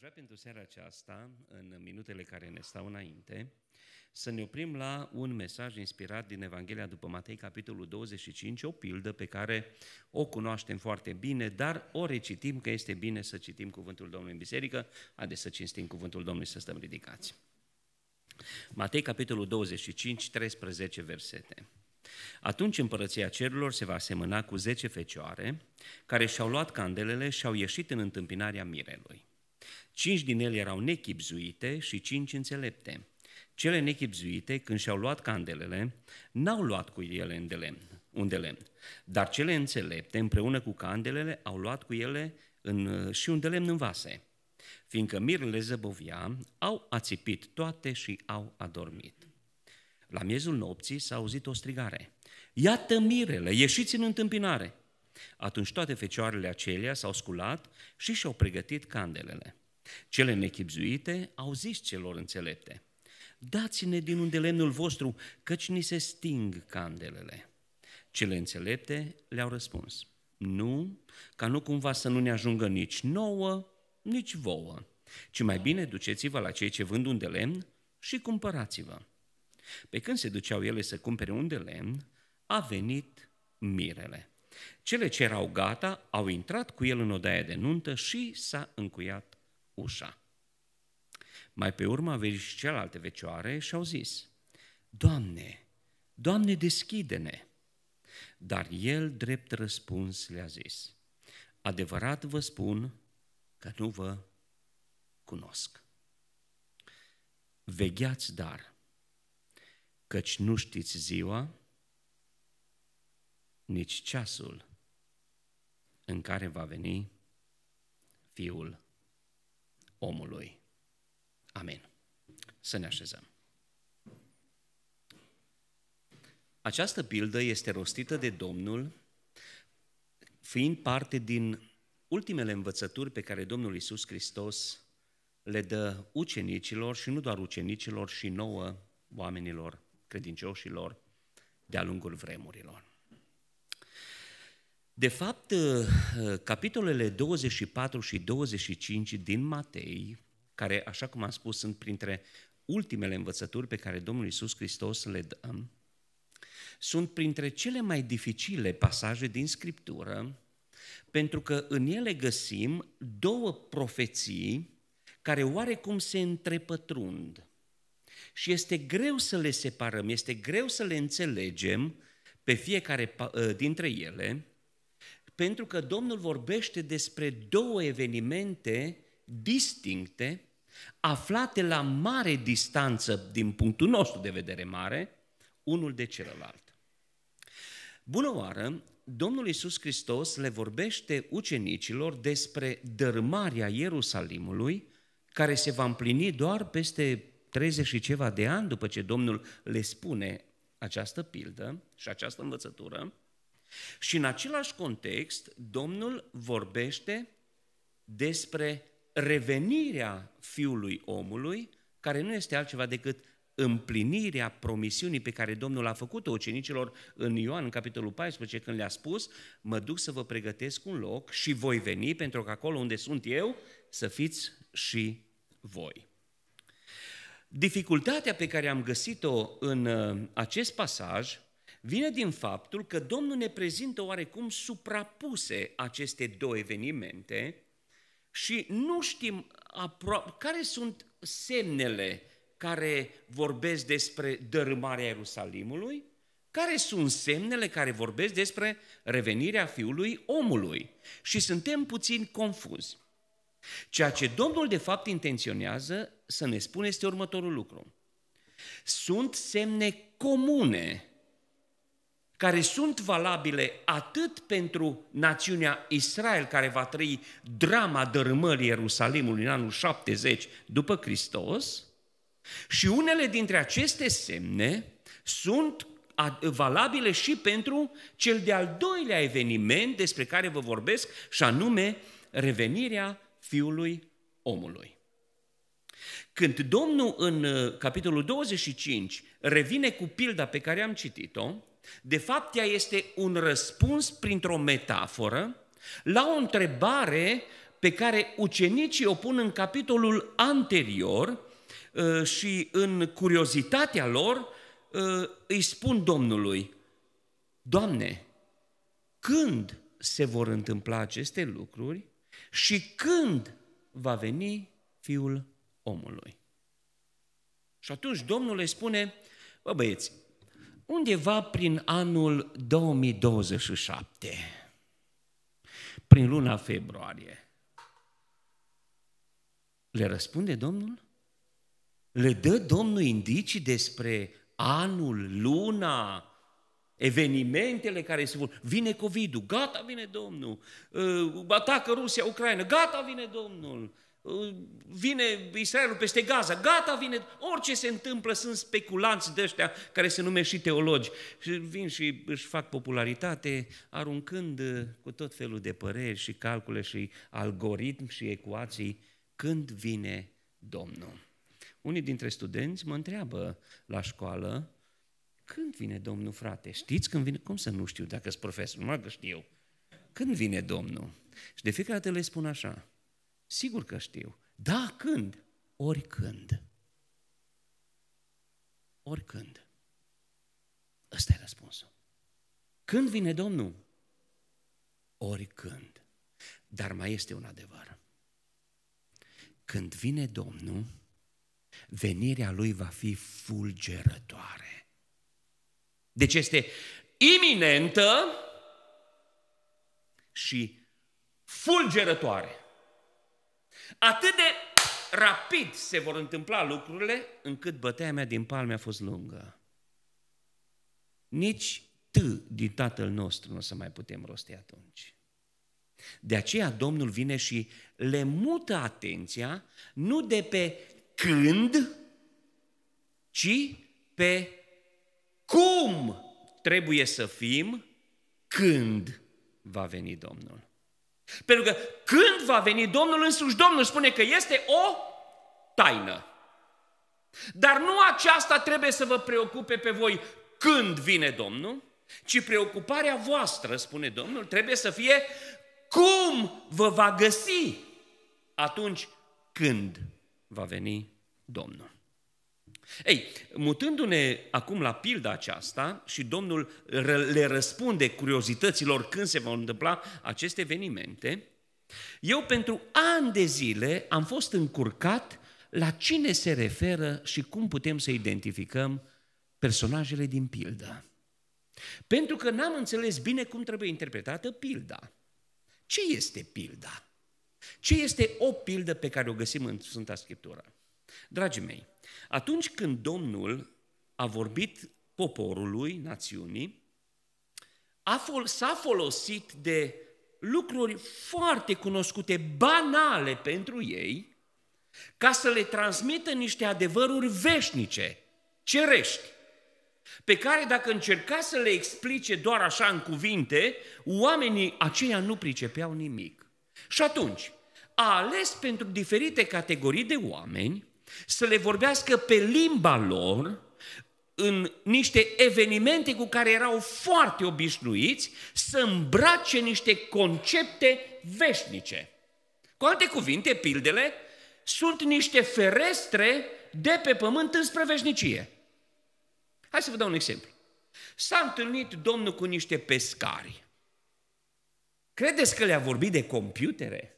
aș vrea pentru seara aceasta, în minutele care ne stau înainte, să ne oprim la un mesaj inspirat din Evanghelia după Matei, capitolul 25, o pildă pe care o cunoaștem foarte bine, dar o recitim că este bine să citim Cuvântul Domnului în biserică. Haideți să cinstim Cuvântul Domnului să stăm ridicați. Matei, capitolul 25, 13 versete. Atunci împărăția cerurilor se va asemăna cu zece fecioare care și-au luat candelele și au ieșit în întâmpinarea mirelui. Cinci din ele erau nechipzuite și cinci înțelepte. Cele nechipzuite, când și-au luat candelele, n-au luat cu ele în de lemn, un de lemn. Dar cele înțelepte, împreună cu candelele, au luat cu ele în, și un de lemn în vase. Fiindcă mirele zăbovia, au ațipit toate și au adormit. La miezul nopții s-a auzit o strigare. Iată mirele, ieșiți în întâmpinare! Atunci toate fecioarele acelea s-au sculat și și-au pregătit candelele. Cele nechipzuite au zis celor înțelepte, dați-ne din unde lemnul vostru, căci ni se sting candelele. Cele înțelepte le-au răspuns, nu, ca nu cumva să nu ne ajungă nici nouă, nici vouă, ci mai bine duceți-vă la cei ce vând un de lemn și cumpărați-vă. Pe când se duceau ele să cumpere un de lemn, a venit mirele. Cele ce erau gata au intrat cu el în odaia de nuntă și s-a încuiat ușa. Mai pe urmă a venit și celelalte vecioare și au zis, Doamne, Doamne, deschide-ne! Dar el, drept răspuns, le-a zis, Adevărat vă spun că nu vă cunosc. Vegheați dar, căci nu știți ziua, nici ceasul în care va veni Fiul omului. Amen. Să ne așezăm. Această pildă este rostită de Domnul, fiind parte din ultimele învățături pe care Domnul Isus Hristos le dă ucenicilor și nu doar ucenicilor, și nouă oamenilor credincioșilor de-a lungul vremurilor. De fapt, ă, ă, capitolele 24 și 25 din Matei, care, așa cum am spus, sunt printre ultimele învățături pe care Domnul Iisus Hristos le dă, sunt printre cele mai dificile pasaje din Scriptură, pentru că în ele găsim două profeții care oarecum se întrepătrund. Și este greu să le separăm, este greu să le înțelegem pe fiecare ă, dintre ele, pentru că Domnul vorbește despre două evenimente distincte, aflate la mare distanță din punctul nostru de vedere mare, unul de celălalt. Bună oară! Domnul Iisus Hristos le vorbește ucenicilor despre dărâmarea Ierusalimului, care se va împlini doar peste 30 și ceva de ani după ce Domnul le spune această pildă și această învățătură, și în același context, Domnul vorbește despre revenirea Fiului Omului, care nu este altceva decât împlinirea promisiunii pe care Domnul a făcut-o ucenicilor în Ioan, în capitolul 14, când le-a spus, mă duc să vă pregătesc un loc și voi veni, pentru că acolo unde sunt eu, să fiți și voi. Dificultatea pe care am găsit-o în uh, acest pasaj vine din faptul că Domnul ne prezintă oarecum suprapuse aceste două evenimente și nu știm apro- care sunt semnele care vorbesc despre dărâmarea Ierusalimului, care sunt semnele care vorbesc despre revenirea Fiului Omului. Și suntem puțin confuzi. Ceea ce Domnul de fapt intenționează să ne spune este următorul lucru. Sunt semne comune care sunt valabile atât pentru națiunea Israel, care va trăi drama dărâmării Ierusalimului în anul 70 după Hristos, și unele dintre aceste semne sunt valabile și pentru cel de-al doilea eveniment despre care vă vorbesc, și anume revenirea Fiului Omului. Când Domnul în uh, capitolul 25 revine cu pilda pe care am citit-o, de fapt, ea este un răspuns printr-o metaforă la o întrebare pe care ucenicii o pun în capitolul anterior uh, și în curiozitatea lor uh, îi spun Domnului, Doamne, când se vor întâmpla aceste lucruri și când va veni Fiul omului? Și atunci Domnul le spune, bă băieți, undeva prin anul 2027, prin luna februarie. Le răspunde Domnul? Le dă Domnul indicii despre anul, luna, evenimentele care se vor. Vine covid gata vine Domnul. Uh, atacă Rusia, Ucraina, gata vine Domnul vine Israelul peste Gaza, gata, vine, orice se întâmplă, sunt speculanți de ăștia care se numesc și teologi. Și vin și își fac popularitate aruncând uh, cu tot felul de păreri și calcule și algoritm și ecuații când vine Domnul. Unii dintre studenți mă întreabă la școală, când vine Domnul, frate? Știți când vine? Cum să nu știu dacă sunt profesor? Nu că știu. Când vine Domnul? Și de fiecare dată le spun așa, Sigur că știu. Da, când? Oricând. Oricând. Ăsta e răspunsul. Când vine Domnul? Oricând. Dar mai este un adevăr. Când vine Domnul, venirea lui va fi fulgerătoare. Deci este iminentă și fulgerătoare. Atât de rapid se vor întâmpla lucrurile, încât bătea mea din palme a fost lungă. Nici tu din Tatăl nostru nu o să mai putem rosti atunci. De aceea Domnul vine și le mută atenția nu de pe când, ci pe cum trebuie să fim când va veni Domnul. Pentru că când va veni Domnul însuși, Domnul spune că este o taină. Dar nu aceasta trebuie să vă preocupe pe voi când vine Domnul, ci preocuparea voastră, spune Domnul, trebuie să fie cum vă va găsi atunci când va veni Domnul. Ei, mutându-ne acum la pilda aceasta și Domnul le răspunde curiozităților când se vor întâmpla aceste evenimente, eu pentru ani de zile am fost încurcat la cine se referă și cum putem să identificăm personajele din pildă. Pentru că n-am înțeles bine cum trebuie interpretată pilda. Ce este pilda? Ce este o pildă pe care o găsim în Sfânta Scriptură? Dragii mei, atunci când Domnul a vorbit poporului, națiunii, a fol- s-a folosit de lucruri foarte cunoscute, banale pentru ei, ca să le transmită niște adevăruri veșnice, cerești, pe care dacă încerca să le explice doar așa în cuvinte, oamenii aceia nu pricepeau nimic. Și atunci, a ales pentru diferite categorii de oameni să le vorbească pe limba lor în niște evenimente cu care erau foarte obișnuiți, să îmbrace niște concepte veșnice. Cu alte cuvinte, pildele sunt niște ferestre de pe pământ înspre veșnicie. Hai să vă dau un exemplu. S-a întâlnit Domnul cu niște pescari. Credeți că le-a vorbit de computere?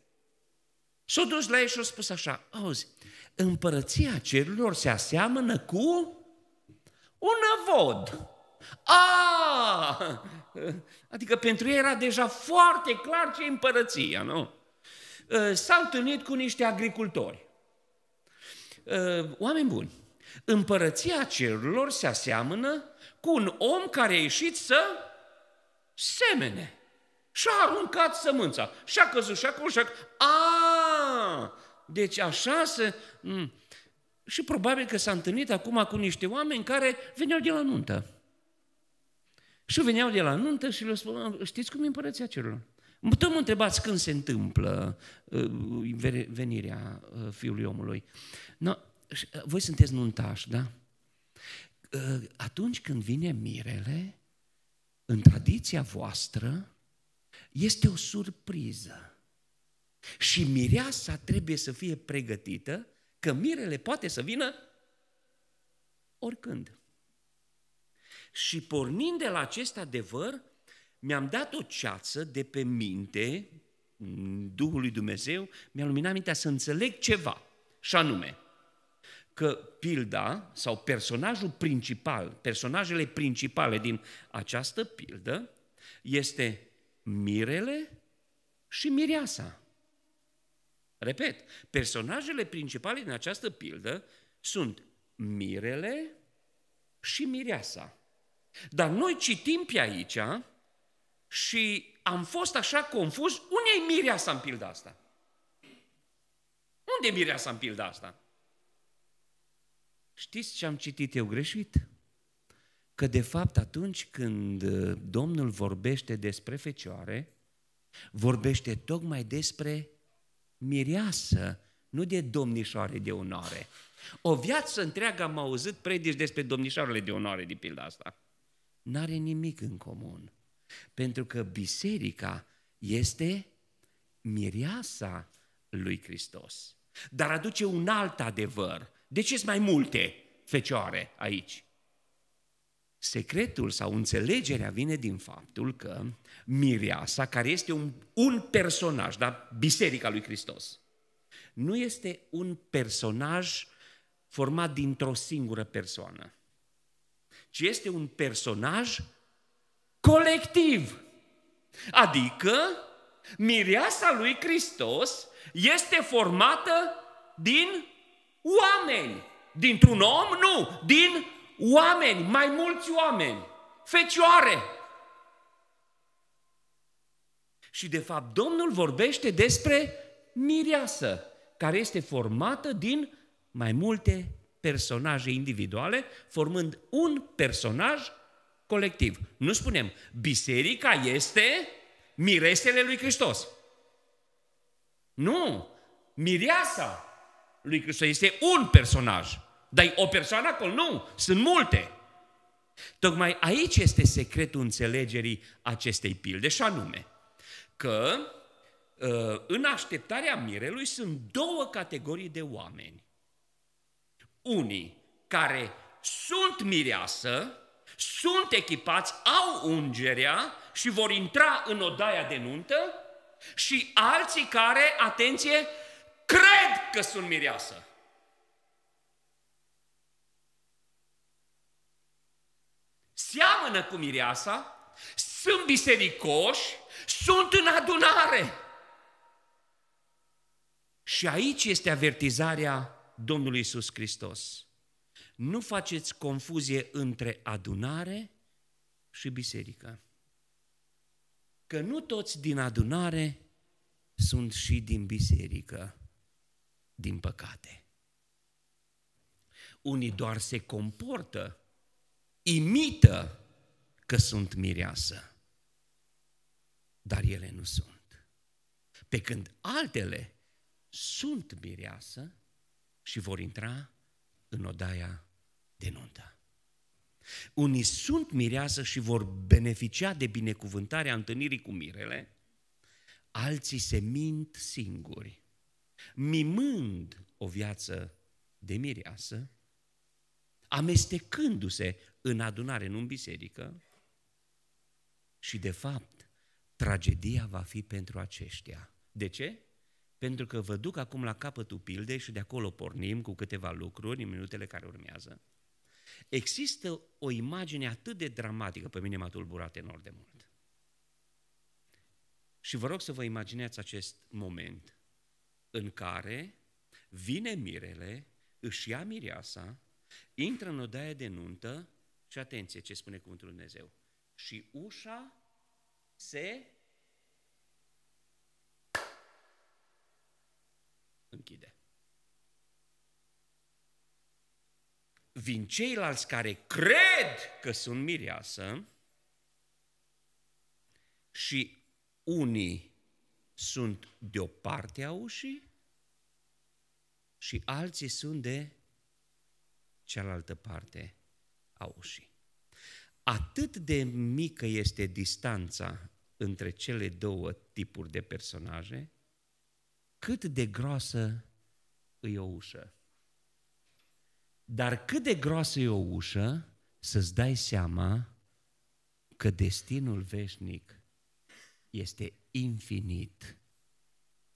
S-a dus la ei și a spus așa, auzi, Împărăția cerurilor se aseamănă cu un avod. A! Adică pentru ei era deja foarte clar ce e împărăția, nu? S-au întâlnit cu niște agricultori. Oameni buni, împărăția cerurilor se aseamănă cu un om care a ieșit să semene. Și-a aruncat sămânța. Și-a căzut și a căzut, și-a... A, deci așa să... Mm, și probabil că s-a întâlnit acum cu niște oameni care veneau de la nuntă. Și veneau de la nuntă și le spuneam, știți cum e împărăția cerurilor? Tot mă întrebați când se întâmplă uh, venirea uh, Fiului Omului. No, uh, voi sunteți nuntași, da? Atunci când vine mirele, în tradiția voastră, este o surpriză. Și mireasa trebuie să fie pregătită că mirele poate să vină oricând. Și pornind de la acest adevăr, mi-am dat o ceață de pe minte, Duhului Dumnezeu, mi-a luminat mintea să înțeleg ceva, și anume, că pilda sau personajul principal, personajele principale din această pildă este mirele și mireasa. Repet, personajele principale din această pildă sunt mirele și mireasa. Dar noi citim pe aici și am fost așa confuz, unde e mireasa în pilda asta? Unde e mireasa în pilda asta? Știți ce am citit eu greșit? Că de fapt atunci când uh, Domnul vorbește despre fecioare, vorbește tocmai despre mireasă, nu de domnișoare de onoare. O viață întreagă am auzit predici despre domnișoarele de onoare, de pilda asta. N-are nimic în comun. Pentru că biserica este mireasa lui Hristos. Dar aduce un alt adevăr. De ce sunt mai multe fecioare aici? Secretul sau înțelegerea vine din faptul că Mireasa, care este un, un personaj, da? Biserica lui Hristos, nu este un personaj format dintr-o singură persoană, ci este un personaj colectiv. Adică, mireasa lui Hristos este formată din oameni. Dintr-un om, nu, din oameni, mai mulți oameni, fecioare. Și de fapt Domnul vorbește despre mireasă, care este formată din mai multe personaje individuale, formând un personaj colectiv. Nu spunem, biserica este miresele lui Hristos. Nu, mireasa lui Hristos este un personaj. Dar o persoană acolo? Nu, sunt multe. Tocmai aici este secretul înțelegerii acestei pilde și anume că uh, în așteptarea mirelui sunt două categorii de oameni. Unii care sunt mireasă, sunt echipați, au ungerea și vor intra în odaia de nuntă și alții care, atenție, cred că sunt mireasă. seamănă cu mireasa, sunt bisericoși, sunt în adunare. Și aici este avertizarea Domnului Isus Hristos. Nu faceți confuzie între adunare și biserică. Că nu toți din adunare sunt și din biserică, din păcate. Unii doar se comportă imită că sunt mireasă, dar ele nu sunt. Pe când altele sunt mireasă și vor intra în odaia de nuntă. Unii sunt mireasă și vor beneficia de binecuvântarea întâlnirii cu mirele, alții se mint singuri, mimând o viață de mireasă, amestecându-se în adunare, nu în biserică. Și de fapt, tragedia va fi pentru aceștia. De ce? Pentru că vă duc acum la capătul pildei și de acolo pornim cu câteva lucruri în minutele care urmează. Există o imagine atât de dramatică, pe mine m-a tulburat enorm de mult. Și vă rog să vă imaginați acest moment în care vine mirele, își ia mireasa, intră în odaia de nuntă și atenție ce spune Cuvântul Lui Dumnezeu. Și ușa se închide. Vin ceilalți care cred că sunt mireasă și unii sunt de o parte a ușii și alții sunt de cealaltă parte a ușii. Atât de mică este distanța între cele două tipuri de personaje, cât de groasă e o ușă. Dar cât de groasă e o ușă, să-ți dai seama că destinul veșnic este infinit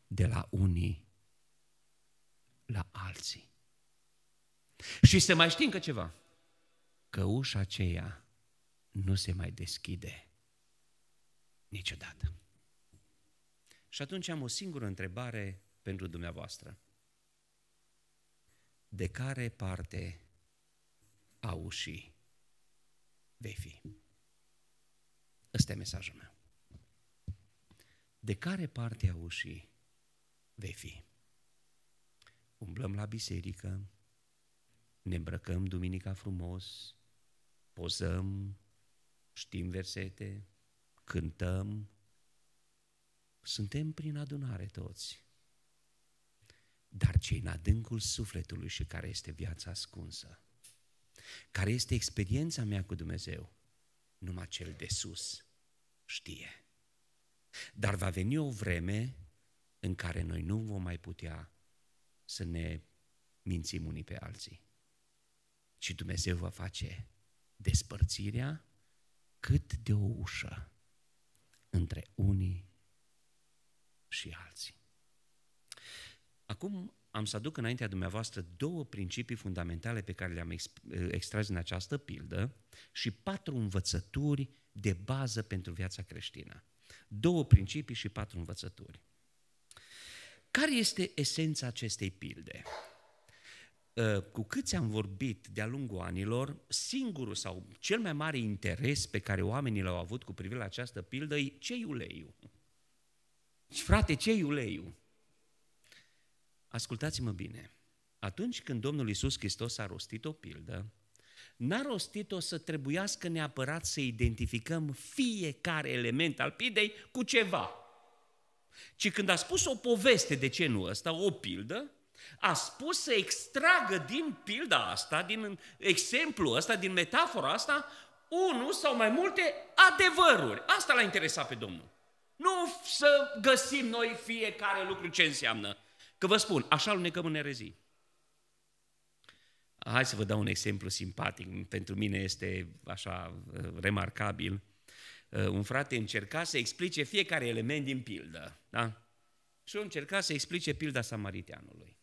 de la unii la alții. Și să mai știm că ceva că ușa aceea nu se mai deschide niciodată. Și atunci am o singură întrebare pentru dumneavoastră. De care parte a ușii vei fi? Ăsta e mesajul meu. De care parte a ușii vei fi? Umblăm la biserică, ne îmbrăcăm duminica frumos, pozăm, știm versete, cântăm, suntem prin adunare toți. Dar cei în adâncul sufletului și care este viața ascunsă, care este experiența mea cu Dumnezeu, numai cel de sus știe. Dar va veni o vreme în care noi nu vom mai putea să ne mințim unii pe alții. Și Dumnezeu va face despărțirea cât de o ușă între unii și alții. Acum am să aduc înaintea dumneavoastră două principii fundamentale pe care le-am extras din această pildă și patru învățături de bază pentru viața creștină. Două principii și patru învățături. Care este esența acestei pilde? Uh, cu câți am vorbit de-a lungul anilor, singurul sau cel mai mare interes pe care oamenii l-au avut cu privire la această pildă e ce uleiul? Și deci, frate, ce uleiul? Ascultați-mă bine. Atunci când Domnul Isus Hristos a rostit o pildă, n-a rostit-o să trebuiască neapărat să identificăm fiecare element al pildei cu ceva. Ci când a spus o poveste de ce nu ăsta, o pildă, a spus să extragă din pilda asta, din exemplu ăsta, din metafora asta, unul sau mai multe adevăruri. Asta l-a interesat pe Domnul. Nu să găsim noi fiecare lucru ce înseamnă. Că vă spun, așa lunecăm în erezii. Hai să vă dau un exemplu simpatic, pentru mine este așa uh, remarcabil. Uh, un frate încerca să explice fiecare element din pildă, da? Și eu încerca să explice pilda samariteanului.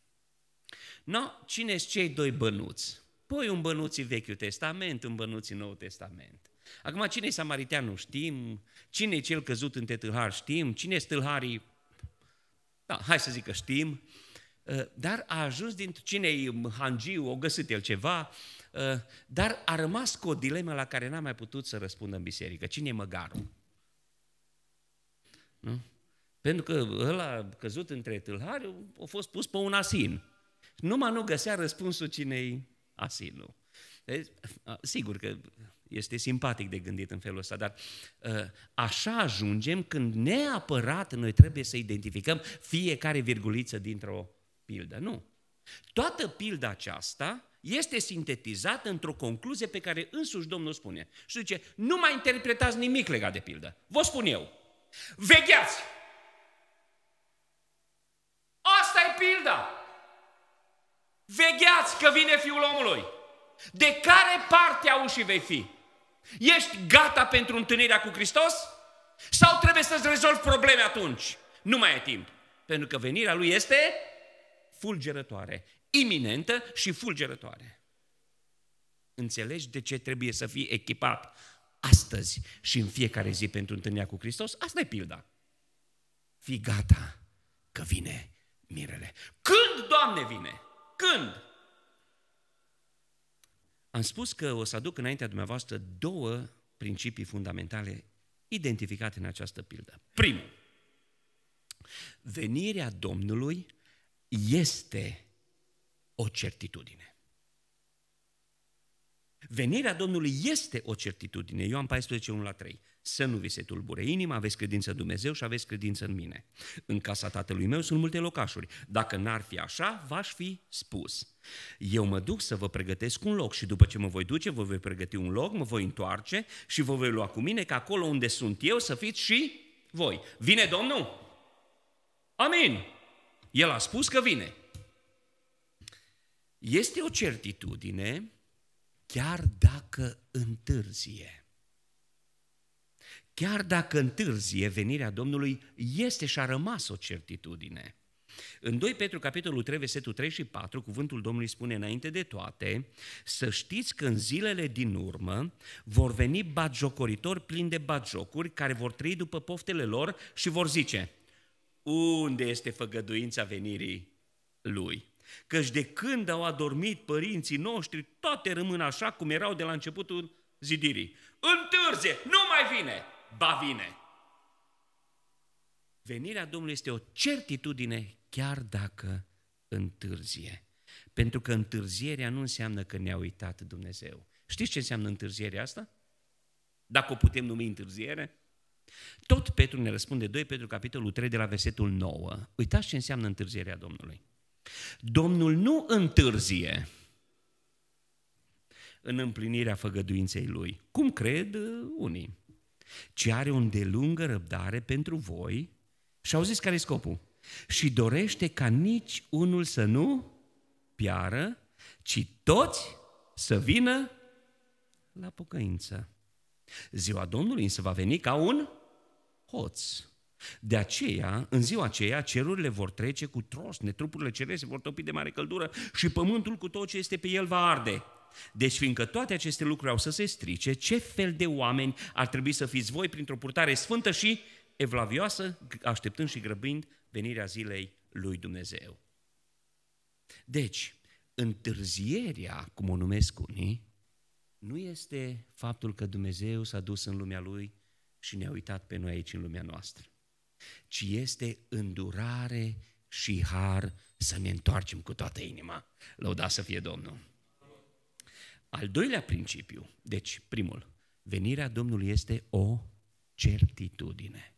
No, cine sunt cei doi bănuți? Păi un bănuț în Vechiul Testament, un bănuț în Noul Testament. Acum, cine e samariteanul? Știm. Cine e cel căzut în tâlhar? Știm. Cine e tâlharii? Da, hai să zic că știm. Uh, dar a ajuns din cine e hangiu, o găsit el ceva, uh, dar a rămas cu o dilemă la care n-a mai putut să răspundă în biserică. Cine e măgarul? Nu? Pentru că ăla căzut între tâlhari a fost pus pe un asin. Numai nu găsea răspunsul cinei asilul. Deci, sigur că este simpatic de gândit în felul ăsta, dar ă, așa ajungem când neapărat noi trebuie să identificăm fiecare virguliță dintr-o pildă. Nu. Toată pilda aceasta este sintetizată într-o concluzie pe care însuși Domnul spune. Și zice, nu mai interpretați nimic legat de pildă. Vă spun eu. Vegheați! Asta e pilda! Vegheați că vine Fiul omului. De care parte a ușii vei fi? Ești gata pentru întâlnirea cu Hristos? Sau trebuie să-ți rezolvi probleme atunci? Nu mai e timp. Pentru că venirea lui este fulgerătoare, iminentă și fulgerătoare. Înțelegi de ce trebuie să fii echipat astăzi și în fiecare zi pentru întâlnirea cu Hristos? Asta e pilda. Fii gata că vine mirele. Când, Doamne, vine? când? Am spus că o să aduc înaintea dumneavoastră două principii fundamentale identificate în această pildă. Primul, venirea Domnului este o certitudine. Venirea Domnului este o certitudine. Ioan 14, 1 la 3. Să nu vi se tulbure inima, aveți credință în Dumnezeu și aveți credință în mine. În casa tatălui meu sunt multe locașuri. Dacă n-ar fi așa, v-aș fi spus. Eu mă duc să vă pregătesc un loc și după ce mă voi duce, vă voi pregăti un loc, mă voi întoarce și vă voi lua cu mine, că acolo unde sunt eu să fiți și voi. Vine Domnul? Amin! El a spus că vine. Este o certitudine, chiar dacă întârzie. Chiar dacă întârzie venirea Domnului, este și a rămas o certitudine. În 2 Petru, capitolul 3, versetul 3 și 4, cuvântul Domnului spune înainte de toate, să știți că în zilele din urmă vor veni bagiocoritori plini de bagiocuri care vor trăi după poftele lor și vor zice, unde este făgăduința venirii lui? Căci de când au adormit părinții noștri, toate rămân așa cum erau de la începutul zidirii. Întârzie, nu mai vine! ba vine. Venirea Domnului este o certitudine chiar dacă întârzie. Pentru că întârzierea nu înseamnă că ne-a uitat Dumnezeu. Știți ce înseamnă întârzierea asta? Dacă o putem numi întârziere? Tot Petru ne răspunde 2 Petru capitolul 3 de la versetul 9. Uitați ce înseamnă întârzierea Domnului. Domnul nu întârzie în împlinirea făgăduinței lui, cum cred uh, unii, ci are o îndelungă răbdare pentru voi și au zis care e scopul. Și dorește ca nici unul să nu piară, ci toți să vină la pocăință. Ziua Domnului însă va veni ca un hoț. De aceea, în ziua aceea, cerurile vor trece cu trosne, trupurile cerese vor topi de mare căldură și pământul cu tot ce este pe el va arde. Deci, fiindcă toate aceste lucruri au să se strice, ce fel de oameni ar trebui să fiți voi printr-o purtare sfântă și evlavioasă, așteptând și grăbind venirea zilei lui Dumnezeu? Deci, întârzierea, cum o numesc unii, nu este faptul că Dumnezeu s-a dus în lumea Lui și ne-a uitat pe noi aici în lumea noastră, ci este îndurare și har să ne întoarcem cu toată inima. Lăuda să fie Domnul! Al doilea principiu, deci primul, venirea Domnului este o certitudine.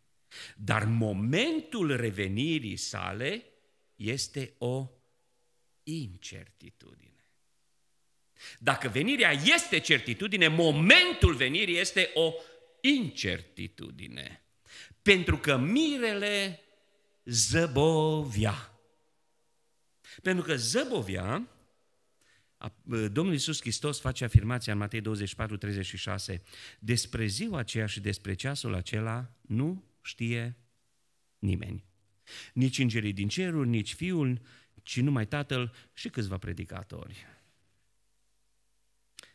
Dar momentul revenirii sale este o incertitudine. Dacă venirea este certitudine, momentul venirii este o incertitudine. Pentru că mirele zăbovia. Pentru că zăbovia Domnul Iisus Hristos face afirmația în Matei 24, 36, despre ziua aceea și despre ceasul acela nu știe nimeni. Nici îngerii din cerul, nici fiul, ci numai tatăl și câțiva predicatori.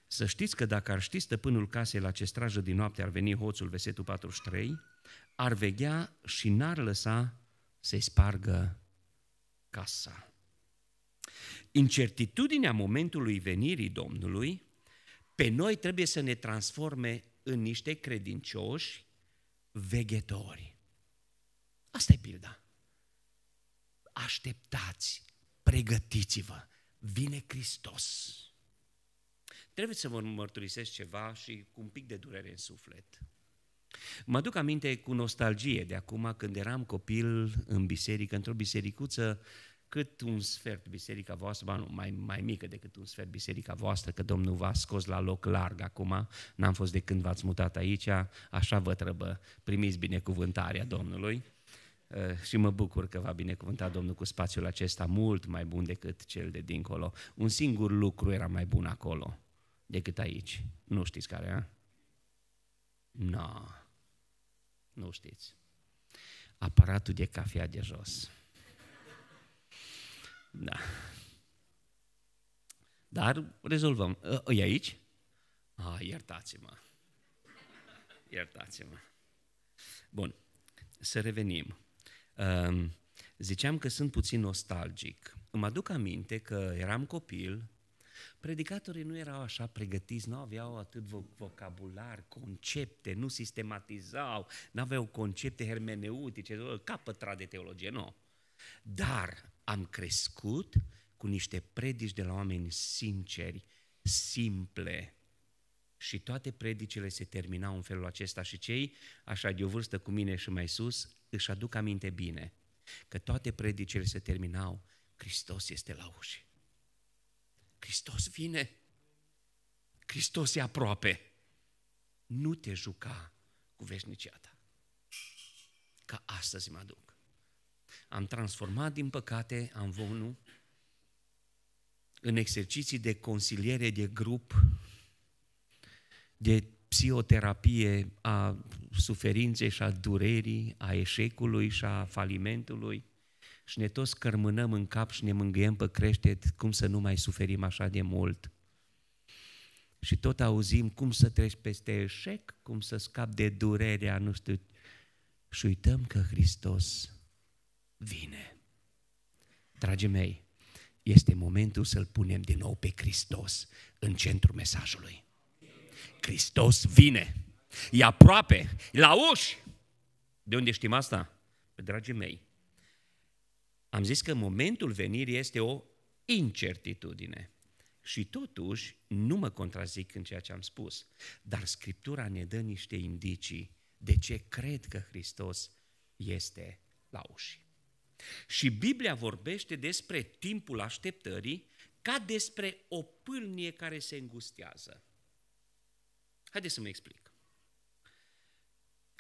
Să știți că dacă ar ști stăpânul casei la ce strajă din noapte ar veni hoțul, versetul 43, ar veghea și n-ar lăsa să-i spargă casa. Incertitudinea momentului venirii Domnului pe noi trebuie să ne transforme în niște credincioși veghetori. Asta e pilda. Așteptați, pregătiți-vă, vine Hristos. Trebuie să vă mărturisesc ceva și cu un pic de durere în suflet. Mă duc aminte cu nostalgie de acum când eram copil în biserică, într-o bisericuță cât un sfert biserica voastră, ba, nu, mai, mai mică decât un sfert biserica voastră, că Domnul v-a scos la loc larg acum, n-am fost de când v-ați mutat aici, așa vă trebuie, primiți binecuvântarea Domnului eh, și mă bucur că va binecuvânta Domnul cu spațiul acesta mult mai bun decât cel de dincolo. Un singur lucru era mai bun acolo decât aici. Nu știți care, a? No. Nu știți. Aparatul de cafea de jos. Da. Dar rezolvăm. E ă, aici? Ah, iertați-mă. Iertați-mă. Bun. Să revenim. Ziceam că sunt puțin nostalgic. Îmi aduc aminte că eram copil, predicatorii nu erau așa pregătiți, nu aveau atât vocabular, concepte, nu sistematizau, nu aveau concepte hermeneutice, capătra de teologie, nu. Dar am crescut cu niște predici de la oameni sinceri, simple. Și toate predicile se terminau în felul acesta și cei, așa de o vârstă cu mine și mai sus, își aduc aminte bine că toate predicile se terminau, Hristos este la ușă. Hristos vine, Hristos e aproape. Nu te juca cu veșnicia ta, Ca astăzi mă duc am transformat din păcate amvonul în exerciții de consiliere de grup, de psihoterapie a suferinței și a durerii, a eșecului și a falimentului și ne toți cărmânăm în cap și ne mângâiem pe creștet cum să nu mai suferim așa de mult. Și tot auzim cum să treci peste eșec, cum să scapi de durerea, nu știu. Și uităm că Hristos vine. Dragii mei, este momentul să-L punem din nou pe Hristos în centrul mesajului. Hristos vine, e aproape, la uși. De unde știm asta? Dragii mei, am zis că momentul venirii este o incertitudine. Și totuși, nu mă contrazic în ceea ce am spus, dar Scriptura ne dă niște indicii de ce cred că Hristos este la uși. Și Biblia vorbește despre timpul așteptării ca despre o pâlnie care se îngustează. Haideți să mă explic.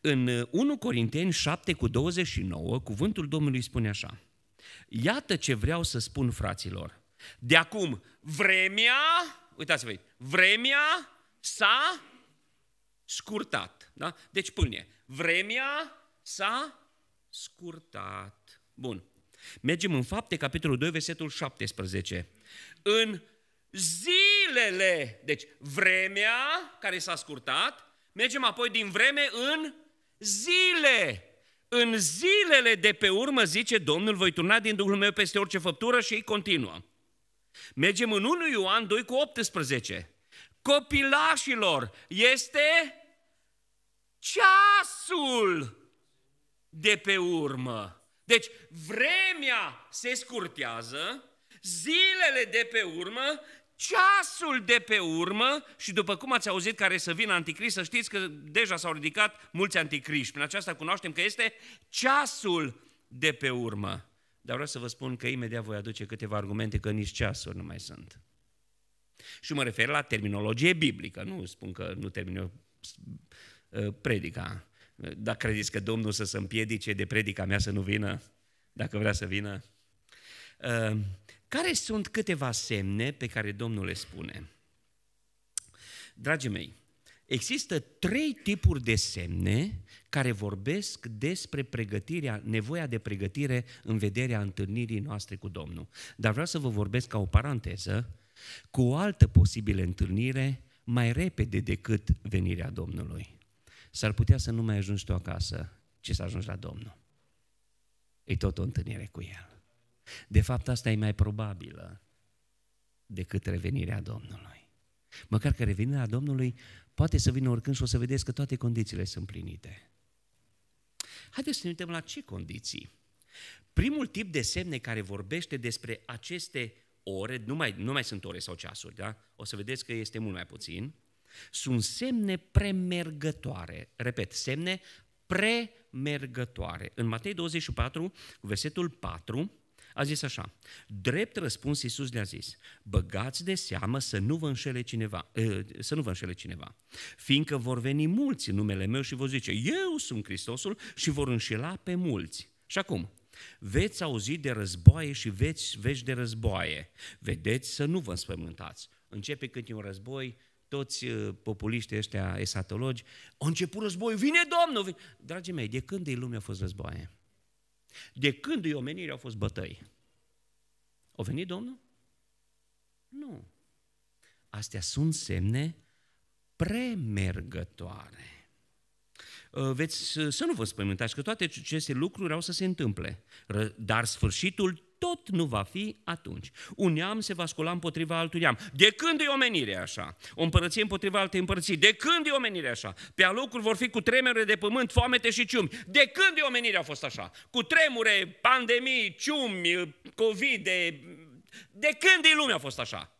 În 1 uh, Corinteni 7 cu 29, cuvântul Domnului spune așa. Iată ce vreau să spun fraților. De acum, vremea, uitați-vă, vremea s-a scurtat. Da? Deci pâlnie. Vremea s-a scurtat. Bun. Mergem în fapte, capitolul 2, versetul 17. În zilele, deci vremea care s-a scurtat, mergem apoi din vreme în zile. În zilele de pe urmă, zice Domnul, voi turna din Duhul meu peste orice făptură și ei continuă. Mergem în 1 Ioan 2 cu 18. Copilașilor este ceasul de pe urmă. Deci vremea se scurtează, zilele de pe urmă, ceasul de pe urmă și după cum ați auzit care să vină anticrist, să știți că deja s-au ridicat mulți anticriști. Prin aceasta cunoaștem că este ceasul de pe urmă. Dar vreau să vă spun că imediat voi aduce câteva argumente că nici ceasuri nu mai sunt. Și mă refer la terminologie biblică, nu spun că nu eu uh, predica. Dar credeți că Domnul să se împiedice de predica mea să nu vină? Dacă vrea să vină? Ehm, care sunt câteva semne pe care Domnul le spune? Dragii mei, există trei tipuri de semne care vorbesc despre pregătirea, nevoia de pregătire în vederea întâlnirii noastre cu Domnul. Dar vreau să vă vorbesc ca o paranteză cu o altă posibilă întâlnire mai repede decât venirea Domnului s-ar putea să nu mai ajungi tu acasă, ci să ajungi la Domnul. E tot o întâlnire cu El. De fapt, asta e mai probabilă decât revenirea Domnului. Măcar că revenirea Domnului poate să vină oricând și o să vedeți că toate condițiile sunt plinite. Haideți să ne uităm la ce condiții. Primul tip de semne care vorbește despre aceste ore, nu mai, nu mai sunt ore sau ceasuri, da? O să vedeți că este mult mai puțin, sunt semne premergătoare. Repet, semne premergătoare. În Matei 24, versetul 4, a zis așa, drept răspuns Iisus le-a zis, băgați de seamă să nu vă înșele cineva, să nu vă înșele cineva, fiindcă vor veni mulți în numele meu și vor zice, eu sunt Hristosul și vor înșela pe mulți. Și acum, veți auzi de războaie și veți vești de războaie. Vedeți să nu vă înspământați. Începe când e un război, toți uh, populiștii ăștia esatologi, au început războiul, vine Domnul! Vine... Dragii mei, de când e lumea a fost războaie? De când e omenirea au fost bătăi? O venit Domnul? Nu. Astea sunt semne premergătoare. Uh, veți să nu vă spământați că toate aceste lucruri au să se întâmple, dar sfârșitul tot nu va fi atunci. Un neam se va scula împotriva altui neam. De când e omenire așa? O împărăție împotriva altei împărății. De când e omenire așa? Pe alocuri vor fi cu tremure de pământ, foamete și ciumi. De când e omenire a fost așa? Cu tremure, pandemii, ciumi, COVID, de, de când e lumea a fost așa?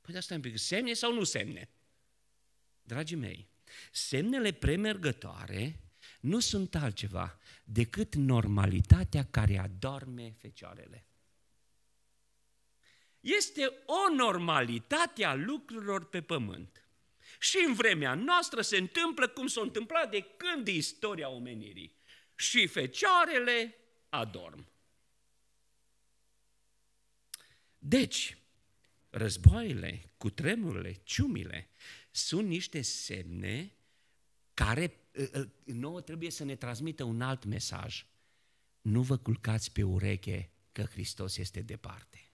Păi de asta un pic, semne sau nu semne? Dragii mei, semnele premergătoare nu sunt altceva decât normalitatea care adorme fecioarele. Este o normalitate a lucrurilor pe pământ. Și în vremea noastră se întâmplă cum s-a întâmplat de când de istoria omenirii. Și fecioarele adorm. Deci, războaiele, cutremurile, ciumile sunt niște semne care nouă trebuie să ne transmită un alt mesaj. Nu vă culcați pe ureche că Hristos este departe.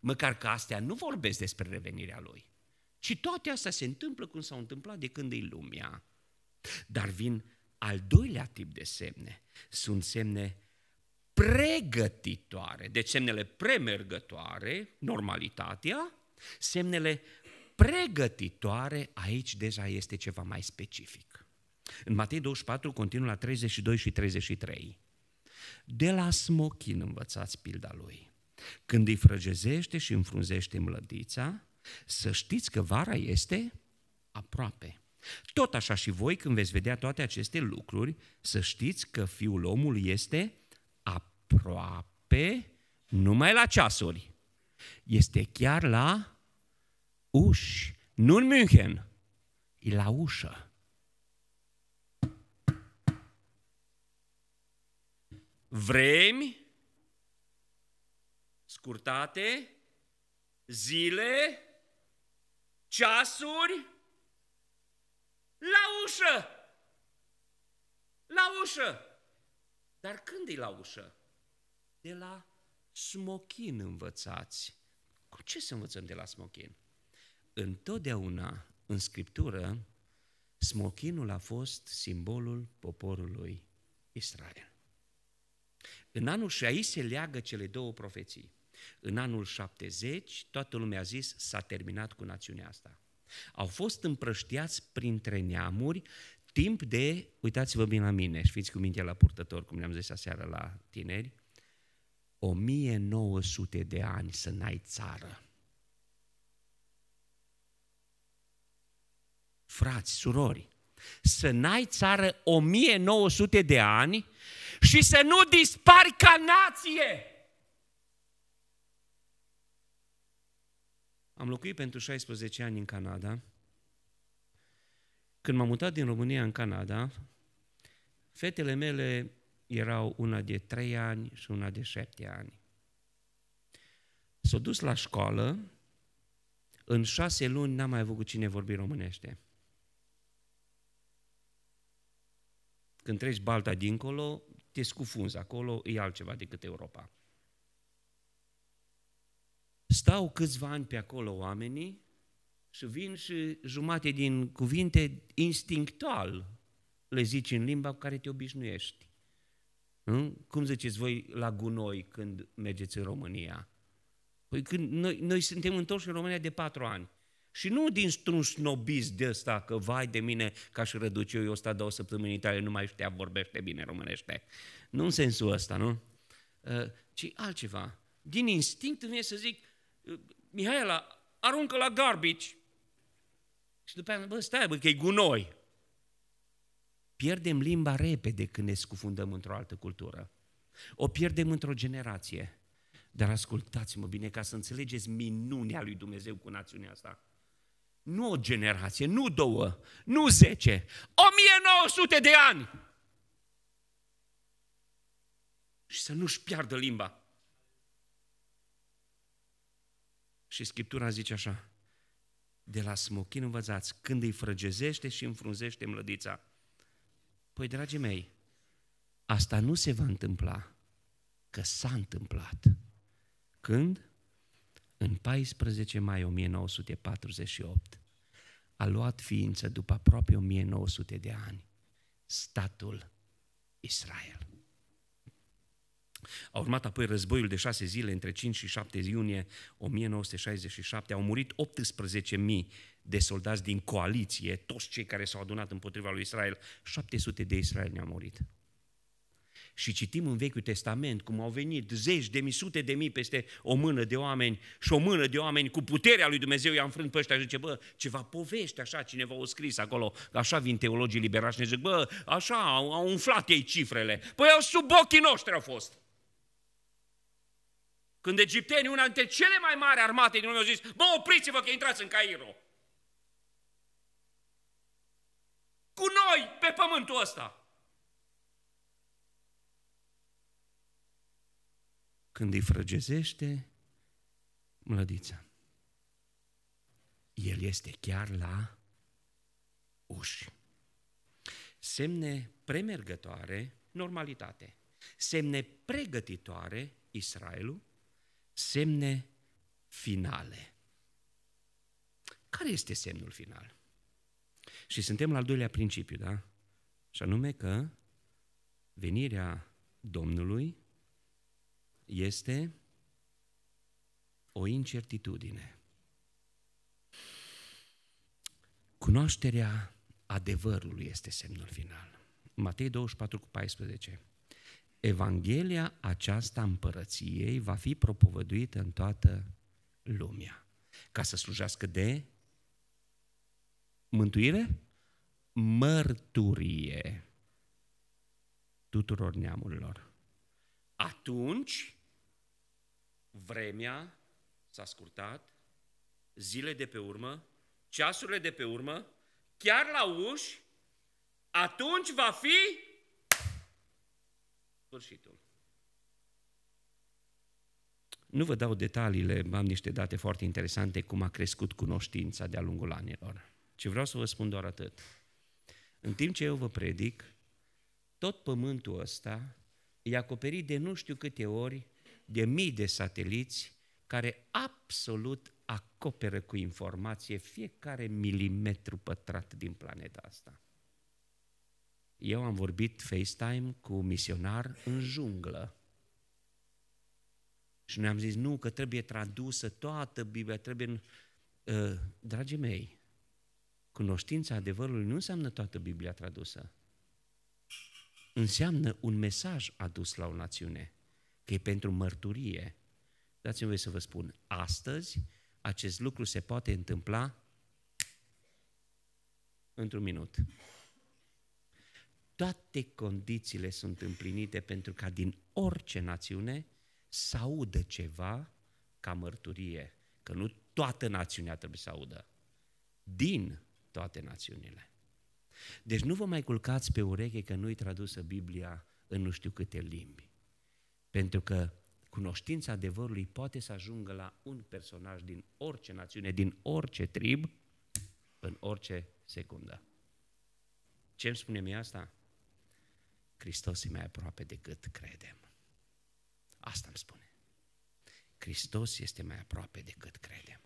Măcar că astea nu vorbesc despre revenirea Lui, ci toate astea se întâmplă cum s-au întâmplat de când e lumea. Dar vin al doilea tip de semne. Sunt semne pregătitoare, deci semnele premergătoare, normalitatea, semnele pregătitoare, aici deja este ceva mai specific. În Matei 24, continuă la 32 și 33. De la smochin învățați pilda lui. Când îi frăgezește și înfrunzește mlădița, să știți că vara este aproape. Tot așa și voi, când veți vedea toate aceste lucruri, să știți că Fiul omului este aproape, numai la ceasuri. Este chiar la uși, nu în München, e la ușă. Vremi scurtate, zile, ceasuri, la ușă! La ușă! Dar când e la ușă? De la smochin învățați. Cu ce să învățăm de la smochin? întotdeauna în Scriptură, smochinul a fost simbolul poporului Israel. În anul și aici se leagă cele două profeții. În anul 70, toată lumea a zis, s-a terminat cu națiunea asta. Au fost împrăștiați printre neamuri timp de, uitați-vă bine la mine și fiți cu mintea la purtător, cum ne-am zis aseară la tineri, 1900 de ani să n-ai țară. frați, surori, să n-ai țară 1900 de ani și să nu dispari ca nație. Am locuit pentru 16 ani în Canada. Când m-am mutat din România în Canada, fetele mele erau una de 3 ani și una de 7 ani. S-au dus la școală, în șase luni n-am mai avut cu cine vorbi românește. Când treci balta dincolo, te scufunzi acolo, e altceva decât Europa. Stau câțiva ani pe acolo oamenii și vin și jumate din cuvinte instinctual le zici în limba cu care te obișnuiești. Hm? Cum ziceți voi la gunoi când mergeți în România? Păi când noi, noi suntem întorși în România de patru ani. Și nu dintr-un snobist de ăsta, că vai de mine ca și reduce eu ăsta două săptămâni în Italia, nu mai știa, vorbește bine românește. Nu în sensul ăsta, nu? Uh, ci altceva. Din instinct îmi să zic, uh, Mihaela, aruncă la garbage. Și după aceea, bă, stai, bă, că e gunoi. Pierdem limba repede când ne scufundăm într-o altă cultură. O pierdem într-o generație. Dar ascultați-mă bine ca să înțelegeți minunea lui Dumnezeu cu națiunea asta. Nu o generație, nu două, nu zece, 1900 de ani! Și să nu-și piardă limba. Și Scriptura zice așa, de la smochin învățați, când îi frăgezește și înfrunzește mlădița. Păi, dragii mei, asta nu se va întâmpla, că s-a întâmplat. Când? în 14 mai 1948 a luat ființă după aproape 1900 de ani statul Israel. A urmat apoi războiul de șase zile între 5 și 7 iunie 1967. Au murit 18.000 de soldați din coaliție, toți cei care s-au adunat împotriva lui Israel. 700 de israeli au murit. Și citim în Vechiul Testament cum au venit zeci de mii, sute de mii peste o mână de oameni și o mână de oameni cu puterea lui Dumnezeu i-a înfrânt pe ăștia și zice, bă, ceva povești așa, cineva o scris acolo, așa vin teologii liberași și ne zic, bă, așa, au, au umflat ei cifrele. Păi au sub ochii noștri au fost. Când egiptenii, una dintre cele mai mari armate din lume, au zis, bă, opriți-vă că intrați în Cairo. Cu noi, pe pământul ăsta. când îi frăgezește mlădița. El este chiar la uși. Semne premergătoare, normalitate. Semne pregătitoare, Israelul. Semne finale. Care este semnul final? Și suntem la al doilea principiu, da? Și anume că venirea Domnului este o incertitudine. Cunoașterea adevărului este semnul final. Matei 24 cu 14. Evanghelia aceasta împărăției va fi propovăduită în toată lumea ca să slujească de mântuire, mărturie tuturor neamurilor. Atunci Vremea s-a scurtat, zile de pe urmă, ceasurile de pe urmă, chiar la uși, atunci va fi sfârșitul. Nu vă dau detaliile, am niște date foarte interesante cum a crescut cunoștința de-a lungul anilor. Ce vreau să vă spun doar atât. În timp ce eu vă predic, tot pământul ăsta e acoperit de nu știu câte ori de mii de sateliți care absolut acoperă cu informație fiecare milimetru pătrat din planeta asta. Eu am vorbit FaceTime cu un misionar în junglă. Și ne-am zis, nu, că trebuie tradusă toată Biblia, trebuie... în... Ă, dragii mei, cunoștința adevărului nu înseamnă toată Biblia tradusă. Înseamnă un mesaj adus la o națiune că e pentru mărturie. Dați-mi voi să vă spun, astăzi acest lucru se poate întâmpla într-un minut. Toate condițiile sunt împlinite pentru ca din orice națiune să audă ceva ca mărturie, că nu toată națiunea trebuie să audă, din toate națiunile. Deci nu vă mai culcați pe ureche că nu-i tradusă Biblia în nu știu câte limbi. Pentru că cunoștința adevărului poate să ajungă la un personaj din orice națiune, din orice trib, în orice secundă. Ce îmi spune mie asta? Hristos e mai aproape decât credem. Asta îmi spune. Hristos este mai aproape decât credem.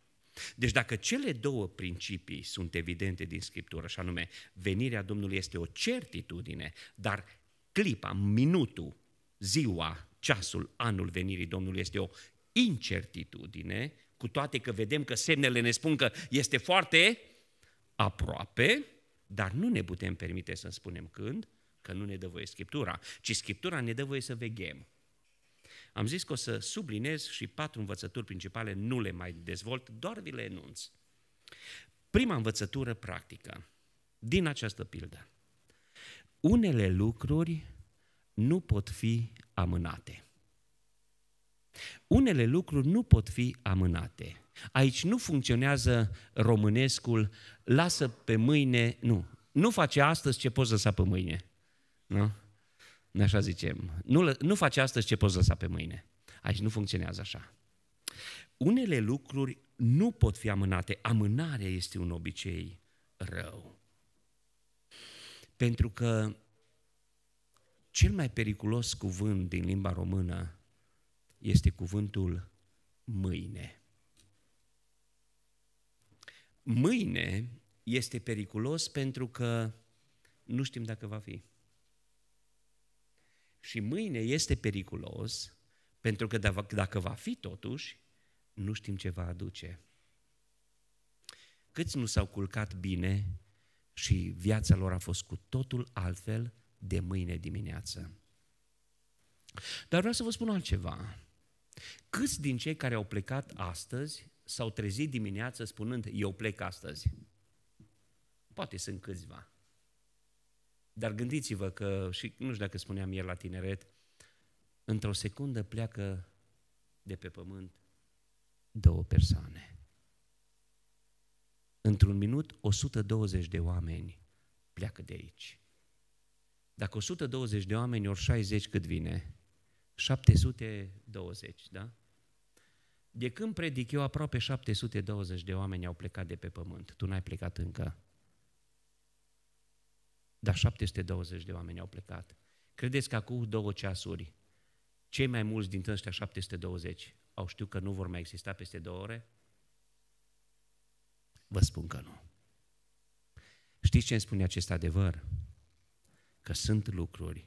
Deci dacă cele două principii sunt evidente din Scriptură, și anume venirea Domnului este o certitudine, dar clipa, minutul, ziua, ceasul, anul venirii Domnului este o incertitudine, cu toate că vedem că semnele ne spun că este foarte aproape, dar nu ne putem permite să spunem când, că nu ne dă voie Scriptura, ci Scriptura ne dă voie să veghem. Am zis că o să sublinez și patru învățături principale, nu le mai dezvolt, doar vi le enunț. Prima învățătură practică din această pildă. Unele lucruri nu pot fi amânate. Unele lucruri nu pot fi amânate. Aici nu funcționează românescul, lasă pe mâine, nu. Nu face astăzi ce poți lăsa pe mâine. Nu? Așa zicem. Nu, nu face astăzi ce poți lăsa pe mâine. Aici nu funcționează așa. Unele lucruri nu pot fi amânate. Amânarea este un obicei rău. Pentru că cel mai periculos cuvânt din limba română este cuvântul mâine. Mâine este periculos pentru că nu știm dacă va fi. Și mâine este periculos pentru că dacă va fi totuși, nu știm ce va aduce. Câți nu s-au culcat bine și viața lor a fost cu totul altfel de mâine dimineață. Dar vreau să vă spun altceva. Câți din cei care au plecat astăzi s-au trezit dimineață spunând, eu plec astăzi? Poate sunt câțiva. Dar gândiți-vă că, și nu știu dacă spuneam ieri la tineret, într-o secundă pleacă de pe pământ două persoane. Într-un minut, 120 de oameni pleacă de aici. Dacă 120 de oameni ori 60 cât vine? 720, da? De când predic eu, aproape 720 de oameni au plecat de pe pământ. Tu n-ai plecat încă. Dar 720 de oameni au plecat. Credeți că acum două ceasuri, cei mai mulți dintre ăștia 720 au știut că nu vor mai exista peste două ore? Vă spun că nu. Știți ce îmi spune acest adevăr? că sunt lucruri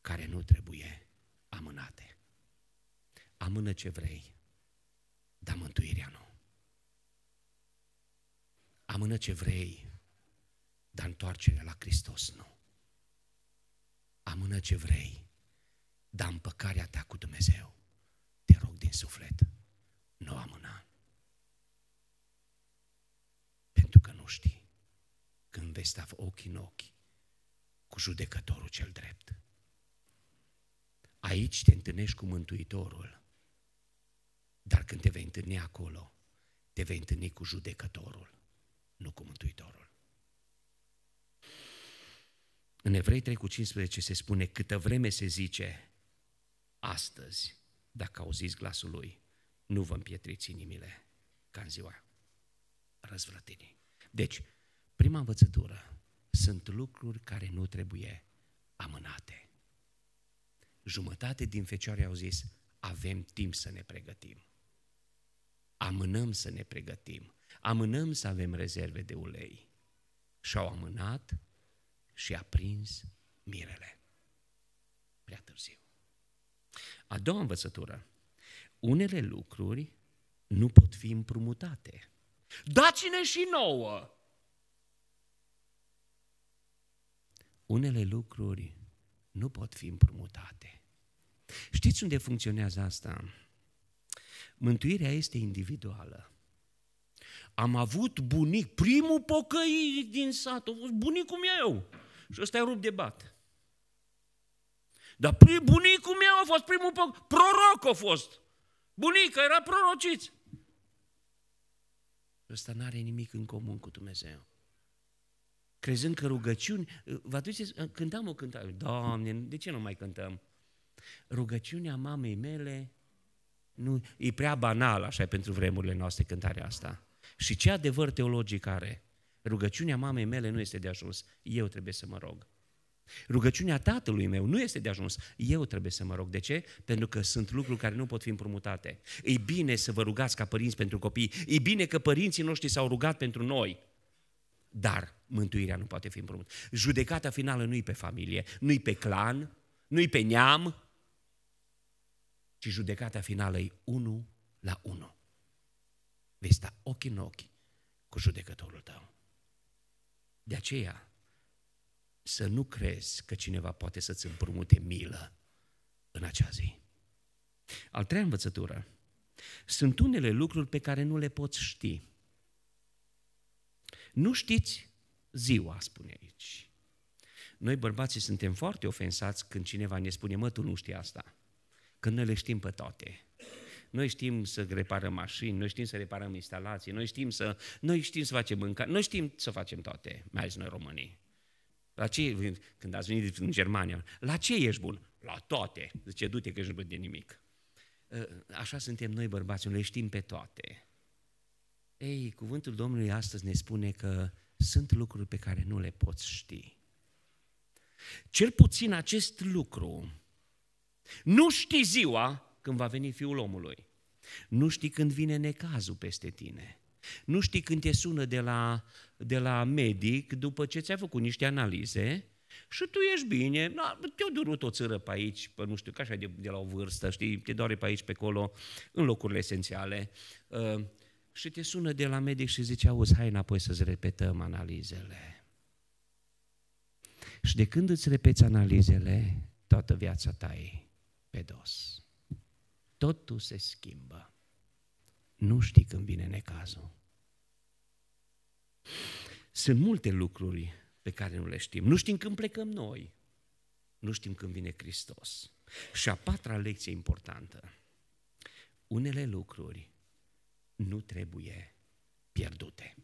care nu trebuie amânate. Amână ce vrei, dar mântuirea nu. Amână ce vrei, dar întoarcerea la Hristos nu. Amână ce vrei, dar împăcarea ta cu Dumnezeu, te rog din suflet, nu amâna. Pentru că nu știi când vei sta ochi în ochi cu judecătorul cel drept. Aici te întâlnești cu Mântuitorul, dar când te vei întâlni acolo, te vei întâlni cu judecătorul, nu cu Mântuitorul. În Evrei 3 cu 15 se spune câtă vreme se zice astăzi, dacă auziți glasul lui, nu vă împietriți inimile ca în ziua răzvrătirii. Deci, prima învățătură, sunt lucruri care nu trebuie amânate. Jumătate din fecioare au zis, avem timp să ne pregătim. Amânăm să ne pregătim. Amânăm să avem rezerve de ulei. Și-au amânat și a prins mirele. Prea târziu. A doua învățătură. Unele lucruri nu pot fi împrumutate. Dați-ne și nouă! Unele lucruri nu pot fi împrumutate. Știți unde funcționează asta? Mântuirea este individuală. Am avut bunic, primul pocăi din sat, a fost bunicul meu. Și ăsta e rupt de bat. Dar prim, bunicul meu a fost primul pocăi, proroc a fost. Bunica era prorociți. Ăsta nu are nimic în comun cu Dumnezeu crezând că rugăciuni... Uh, vă aduceți, uh, cântam o cântare, Doamne, de ce nu mai cântăm? Rugăciunea mamei mele nu, e prea banală așa pentru vremurile noastre cântarea asta. Și ce adevăr teologic are? Rugăciunea mamei mele nu este de ajuns, eu trebuie să mă rog. Rugăciunea tatălui meu nu este de ajuns. Eu trebuie să mă rog. De ce? Pentru că sunt lucruri care nu pot fi împrumutate. E bine să vă rugați ca părinți pentru copii. E bine că părinții noștri s-au rugat pentru noi. Dar mântuirea nu poate fi împrumut. Judecata finală nu-i pe familie, nu-i pe clan, nu-i pe neam, ci judecata finală e unul la unul. Vei sta ochi în ochi cu judecătorul tău. De aceea, să nu crezi că cineva poate să-ți împrumute milă în acea zi. Al treia învățătură. Sunt unele lucruri pe care nu le poți ști. Nu știți ziua, spune aici. Noi bărbații suntem foarte ofensați când cineva ne spune, mă, tu nu știi asta. Când noi le știm pe toate. Noi știm să reparăm mașini, noi știm să reparăm instalații, noi știm să, noi știm să facem mâncare, noi știm să facem toate, mai ales noi românii. La ce, când ați venit în Germania, la ce ești bun? La toate. Zice, du-te că ești bun de nimic. Ă, așa suntem noi bărbații, noi știm pe toate. Ei, cuvântul Domnului astăzi ne spune că sunt lucruri pe care nu le poți ști. Cel puțin acest lucru. Nu știi ziua când va veni Fiul omului. Nu știi când vine necazul peste tine. Nu știi când te sună de la, de la medic după ce ți-a făcut niște analize și tu ești bine, na, te-a durut o țără pe aici, pe nu știu, ca așa de, de la o vârstă, știi, te doare pe aici, pe acolo, în locurile esențiale. Uh, și te sună de la medic și zice, auzi, hai înapoi să-ți repetăm analizele. Și de când îți repeți analizele, toată viața ta e pe dos. Totul se schimbă. Nu știi când vine necazul. Sunt multe lucruri pe care nu le știm. Nu știm când plecăm noi. Nu știm când vine Hristos. Și a patra lecție importantă. Unele lucruri nu trebuie pierdute.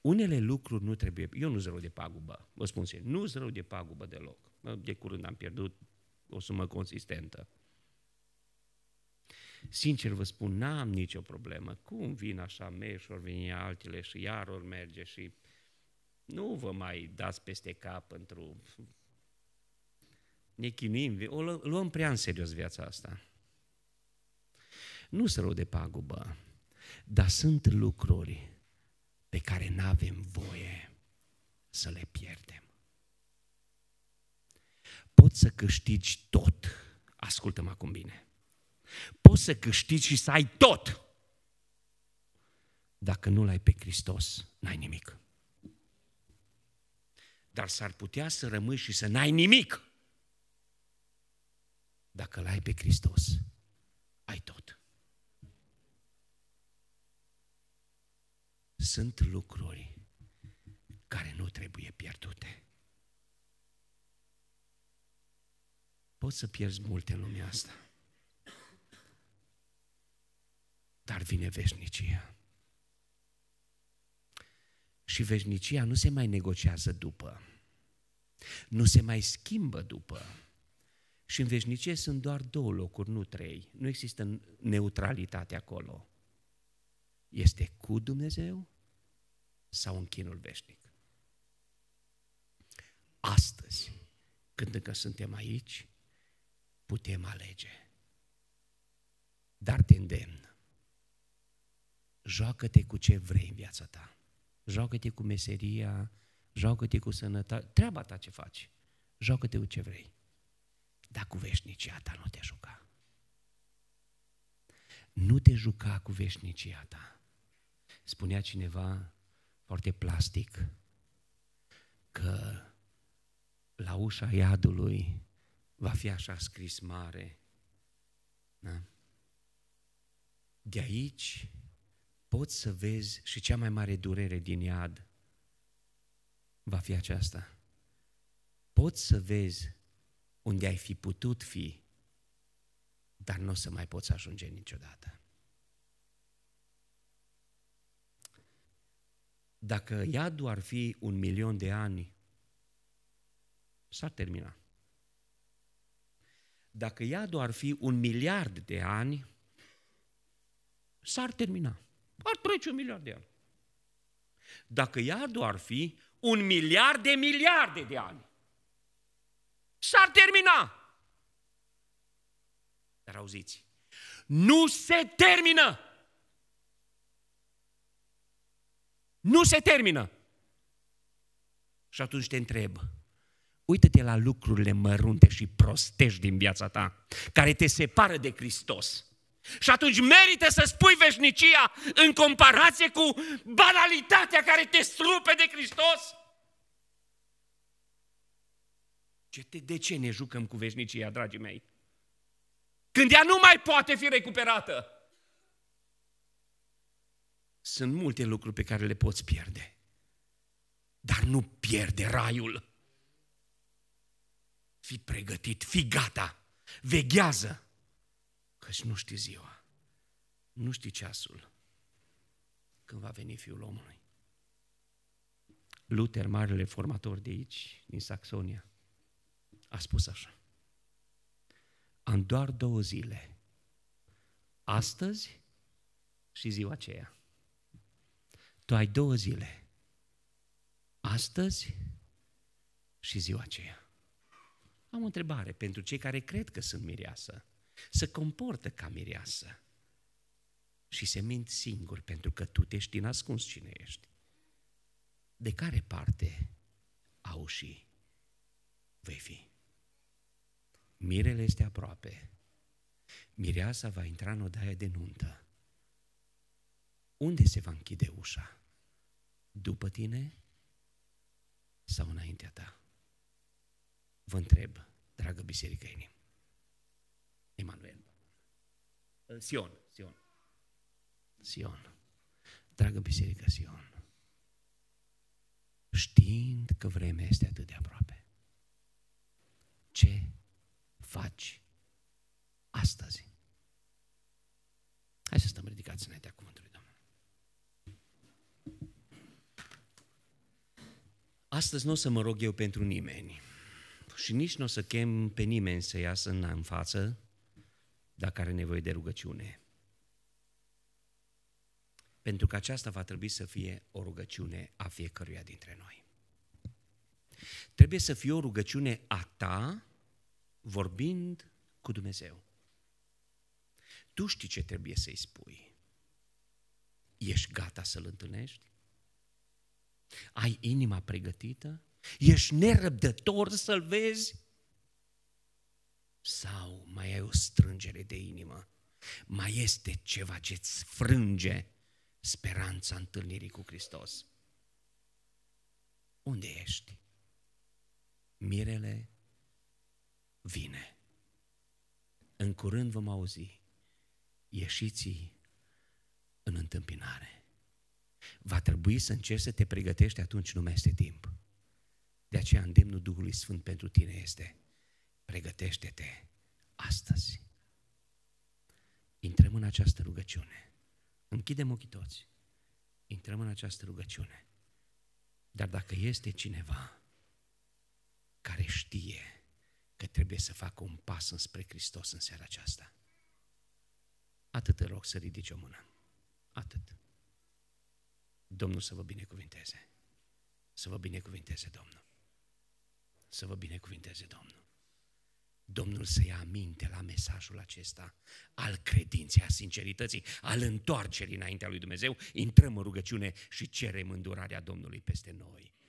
Unele lucruri nu trebuie... Eu nu-s de pagubă, vă spun sincer, nu-s de pagubă deloc. De curând am pierdut o sumă consistentă. Sincer vă spun, n-am nicio problemă. Cum vin așa mei și ori veni altele și iar ori merge și nu vă mai dați peste cap pentru... Ne chinim, o luăm prea în serios viața asta. Nu sunt rău de pagubă, dar sunt lucruri pe care nu avem voie să le pierdem. Poți să câștigi tot, ascultă-mă acum bine, poți să câștigi și să ai tot. Dacă nu l-ai pe Hristos, n-ai nimic. Dar s-ar putea să rămâi și să n-ai nimic. Dacă l-ai pe Hristos, ai tot. sunt lucruri care nu trebuie pierdute. Poți să pierzi multe în lumea asta, dar vine veșnicia. Și veșnicia nu se mai negociază după, nu se mai schimbă după. Și în veșnicie sunt doar două locuri, nu trei. Nu există neutralitate acolo este cu Dumnezeu sau în chinul veșnic. Astăzi, când încă suntem aici, putem alege. Dar te îndemn. Joacă-te cu ce vrei în viața ta. Joacă-te cu meseria, joacă-te cu sănătatea, treaba ta ce faci. Joacă-te cu ce vrei. Dar cu veșnicia ta nu te juca. Nu te juca cu veșnicia ta. Spunea cineva foarte plastic că la ușa iadului va fi așa scris mare. Da? De aici poți să vezi și cea mai mare durere din iad va fi aceasta. Poți să vezi unde ai fi putut fi, dar nu o să mai poți ajunge niciodată. Dacă iadul ar fi un milion de ani, s-ar termina. Dacă iadul ar fi un miliard de ani, s-ar termina. Ar trece un miliard de ani. Dacă iadul ar fi un miliard de miliarde de ani, s-ar termina. Dar auziți, nu se termină! Nu se termină. Și atunci te întreb, uită-te la lucrurile mărunte și prostești din viața ta, care te separă de Hristos. Și atunci merită să spui veșnicia în comparație cu banalitatea care te strupe de Hristos? De ce ne jucăm cu veșnicia, dragii mei? Când ea nu mai poate fi recuperată. Sunt multe lucruri pe care le poți pierde. Dar nu pierde raiul. Fii pregătit, fii gata, veghează, căci nu știi ziua, nu știi ceasul când va veni Fiul omului. Luther, marele formator de aici, din Saxonia, a spus așa. Am doar două zile, astăzi și ziua aceea. Tu ai două zile. Astăzi și ziua aceea. Am o întrebare pentru cei care cred că sunt mireasă. Să comportă ca mireasă. Și se mint singur pentru că tu te știi ascuns cine ești. De care parte au și vei fi? Mirele este aproape. Mireasa va intra în odaia de nuntă unde se va închide ușa? După tine sau înaintea ta? Vă întreb, dragă Biserică Enim. Emanuel. Uh, Sion, Sion. Sion. Dragă Biserică Sion, știind că vremea este atât de aproape, ce faci astăzi? Hai să stăm ridicați înaintea cuvântului. Astăzi nu o să mă rog eu pentru nimeni și nici nu o să chem pe nimeni să iasă în, în față dacă are nevoie de rugăciune. Pentru că aceasta va trebui să fie o rugăciune a fiecăruia dintre noi. Trebuie să fie o rugăciune a ta vorbind cu Dumnezeu. Tu știi ce trebuie să-i spui. Ești gata să-L întâlnești? Ai inima pregătită? Ești nerăbdător să-L vezi? Sau mai ai o strângere de inimă? Mai este ceva ce-ți frânge speranța întâlnirii cu Hristos? Unde ești? Mirele vine. În curând vom auzi, ieșiți în întâmpinare. Va trebui să încerci să te pregătești, atunci nu mai este timp. De aceea îndemnul Duhului Sfânt pentru tine este pregătește-te astăzi. Intrăm în această rugăciune. Închidem ochii toți. Intrăm în această rugăciune. Dar dacă este cineva care știe că trebuie să facă un pas înspre Hristos în seara aceasta, atât te rog să ridici o mână. Atât. Domnul să vă binecuvinteze. Să vă binecuvinteze Domnul. Să vă binecuvinteze Domnul. Domnul să ia aminte la mesajul acesta al credinței, a sincerității, al întoarcerii înaintea lui Dumnezeu, intrăm în rugăciune și cerem îndurarea Domnului peste noi.